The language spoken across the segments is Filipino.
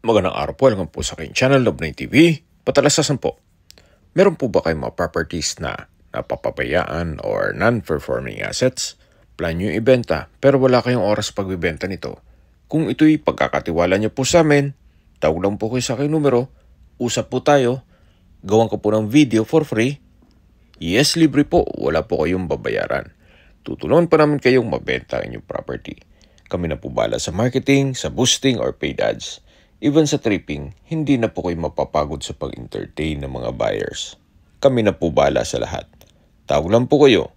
Magandang araw po, alam po sa aking channel, Love 9 TV. Patalasasan po, meron po ba kayong mga properties na napapabayaan or non-performing assets? Plan nyo ibenta pero wala kayong oras pagbibenta nito. Kung ito'y pagkakatiwala nyo po sa amin, tawag lang po kayo sa aking numero, usap po tayo, gawan ko po ng video for free. Yes, libre po, wala po kayong babayaran. Tutulungan pa namin kayong mabenta ang inyong property. Kami na po bala sa marketing, sa boosting, or paid ads. Even sa tripping, hindi na po kayo mapapagod sa pag-entertain ng mga buyers. Kami na po bala sa lahat. Tawag lang po kayo.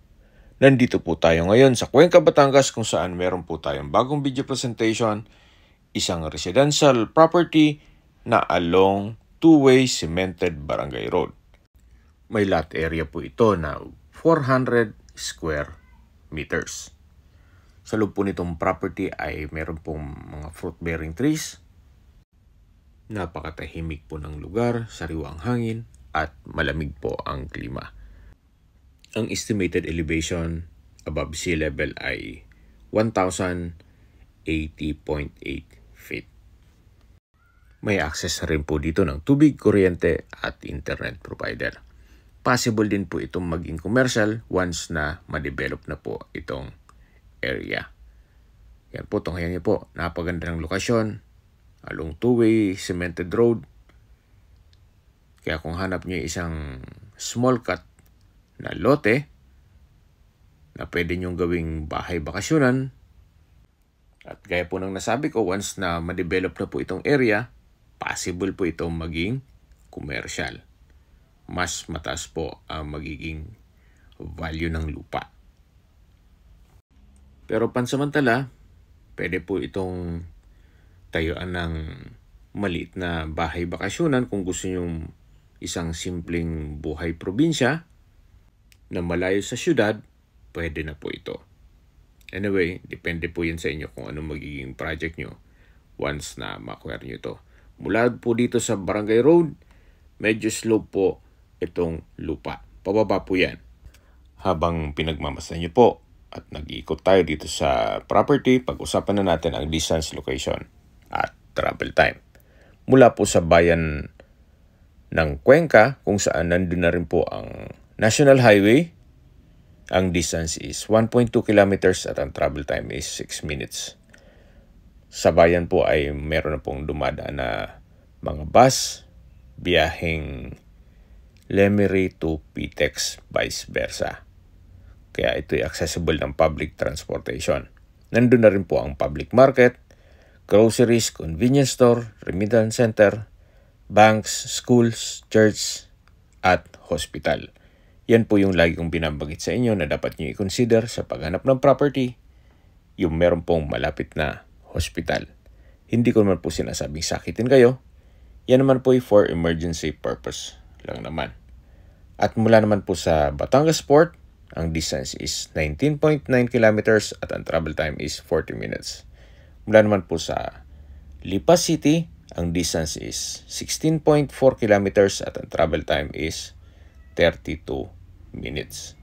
Nandito po tayo ngayon sa Cuenca, Batangas kung saan meron po tayong bagong video presentation, isang residential property na along two-way cemented barangay road. May lot area po ito na 400 square meters. Sa loob po nitong property ay meron pong mga fruit-bearing trees, Napakatahimik po ng lugar, sariwa ang hangin, at malamig po ang klima. Ang estimated elevation above sea level ay 1,080.8 feet. May access rin po dito ng tubig, kuryente at internet provider. Possible din po itong maging commercial once na ma-develop na po itong area. Yan po, tunghaya niyo po. Napaganda ng lokasyon, along two-way cemented road. Kaya kung hanap nyo isang small cut na lote na pwede nyong gawing bahay bakasyonan, at gaya po ng nasabi ko, once na ma-develop na po itong area, possible po itong maging commercial. Mas mataas po ang magiging value ng lupa. Pero pansamantala, pwede po itong tayuan ng maliit na bahay bakasyonan kung gusto nyo isang simpleng buhay probinsya na malayo sa syudad, pwede na po ito. Anyway, depende po yan sa inyo kung anong magiging project nyo once na makuha nyo ito. Mula po dito sa Barangay Road, medyo slope po itong lupa. Pababa po yan. Habang pinagmamasan nyo po at nag-iikot tayo dito sa property, pag-usapan na natin ang distance location at travel time. Mula po sa bayan ng Cuenca kung saan nandun na rin po ang National Highway. Ang distance is 1.2 kilometers at ang travel time is 6 minutes. Sa bayan po ay meron na pong dumadaan na mga bus, biyaheng Lemery to Pitex, vice versa. Kaya ito'y accessible ng public transportation. Nandun na rin po ang public market, groceries, convenience store, remittance center, banks, schools, church, at hospital. Yan po yung lagi kong binabanggit sa inyo na dapat nyo i-consider sa paghanap ng property, yung meron pong malapit na hospital. Hindi ko naman po sinasabing sakitin kayo. Yan naman po ay for emergency purpose lang naman. At mula naman po sa Batangas Port, ang distance is 19.9 kilometers at ang travel time is 40 minutes. Mula naman po sa Lipa City, ang distance is 16.4 kilometers at ang travel time is 32 minutes.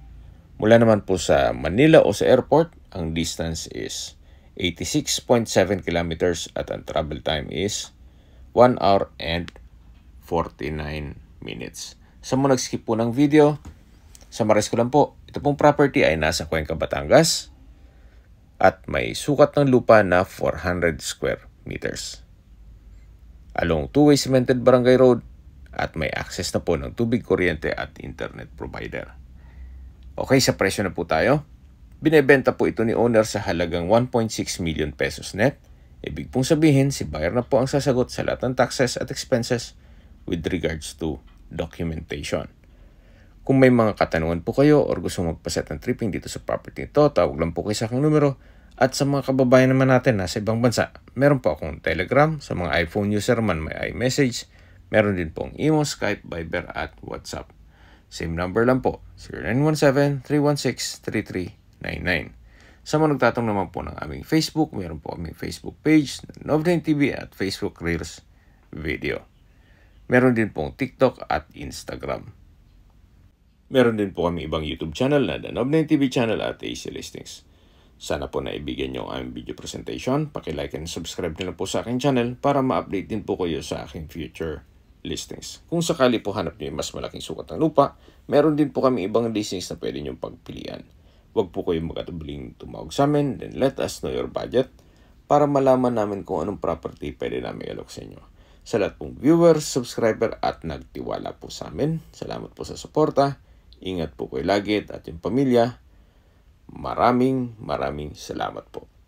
Mula naman po sa Manila o sa airport, ang distance is 86.7 kilometers at ang travel time is 1 hour and 49 minutes. Sa so, mo nag-skip po ng video, summarize ko lang po, ito pong property ay nasa Cuenca, Batangas at may sukat ng lupa na 400 square meters. Along two-way cemented barangay road at may access na po ng tubig kuryente at internet provider. Okay, sa presyo na po tayo. Binebenta po ito ni owner sa halagang 1.6 million pesos net. Ibig pong sabihin, si buyer na po ang sasagot sa lahat ng taxes at expenses with regards to documentation. Kung may mga katanungan po kayo or gusto magpaset ng tripping dito sa property nito, tawag lang po kayo sa aking numero. At sa mga kababayan naman natin na sa ibang bansa, meron po akong Telegram. Sa mga iPhone user man may iMessage. Meron din pong Imo, Skype, Viber at WhatsApp. Same number lang po, 0917-316-3399. Sa mga nagtatong naman po ng aming Facebook, meron po aming Facebook page, Novden TV at Facebook Reels video. Meron din pong TikTok at Instagram. Meron din po kami ibang YouTube channel na The Nobnay TV channel at AC Listings. Sana po naibigyan nyo ang aming video presentation. Pakilike and subscribe nyo po sa aking channel para ma-update din po kayo sa aking future listings. Kung sakali po hanap nyo yung mas malaking sukat ng lupa, meron din po kami ibang listings na pwede nyo pagpilian. Huwag po kayong magatubiling tumawag sa amin, then let us know your budget para malaman namin kung anong property pwede namin alok sa inyo. Sa lahat pong viewers, subscriber at nagtiwala po sa amin, salamat po sa suporta. Ingat po kayo lagi at yung pamilya. Maraming maraming salamat po.